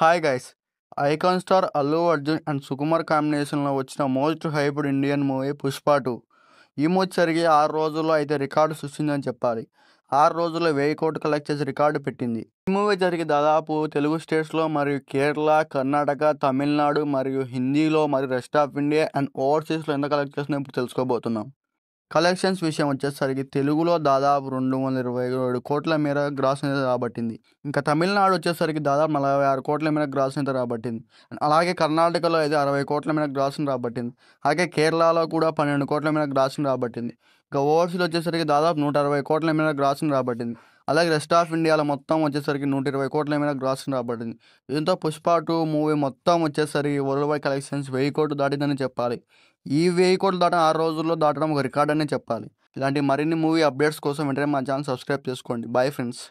hi guys icon star Allu Arjun and Sukumar కాంబినేషన్లో వచ్చిన most hyped Indian movie Pushpa two ఈ movie జరిగి ఆరు రోజుల్లో అయితే రికార్డు సృష్టిందని చెప్పాలి ఆరు రోజుల్లో వెయ్యి కోట్లు కలెక్ట్ చేసి రికార్డు పెట్టింది ఈ మూవీ జరిగి దాదాపు తెలుగు స్టేట్స్లో మరియు కేరళ కర్ణాటక తమిళనాడు మరియు హిందీలో మరియు రెస్ట్ ఆఫ్ ఇండియా అండ్ ఓవర్సీస్లో ఎంత కలెక్ట్ చేసినా ఇప్పుడు తెలుసుకోబోతున్నాం కలెక్షన్స్ విషయం వచ్చేసరికి తెలుగులో దాదాపు రెండు వందల ఇరవై ఏడు కోట్ల మేర గ్రాస్ అనేది రాబట్టింది ఇంకా తమిళనాడు వచ్చేసరికి దాదాపు నలభై ఆరు కోట్ల మేర గ్రాస్ అయితే రాబట్టింది అలాగే కర్ణాటకలో అయితే అరవై కోట్ల మేర గ్రాస్ని రాబట్టింది అలాగే కేరళలో కూడా పన్నెండు కోట్ల మేర గ్రాస్ని రాబట్టింది ఇంకా ఓవర్సీలు వచ్చేసరికి దాదాపు నూట అరవై కోట్ల మేర గ్రాస్ని రాబట్టింది అలాగే రెస్ట్ ఆఫ్ ఇండియాలో మొత్తం వచ్చేసరికి నూట ఇరవై కోట్ల మీద గ్రాస్ రాబడింది దీంతో పుష్ప టూ మూవీ మొత్తం వచ్చేసరికి వరల్డ్ వైడ్ కలెక్షన్స్ వెయ్యి కోట్లు దాటిందని చెప్పాలి ఈ వెయ్యి కోట్లు దాటడం ఆరు రోజుల్లో దాటడం ఒక రికార్డ్ అనే చెప్పాలి ఇలాంటి మరిన్ని మూవీ అప్డేట్స్ కోసం వెంటనే మా ఛానల్ సబ్స్క్రైబ్ చేసుకోండి బాయ్ ఫ్రెండ్స్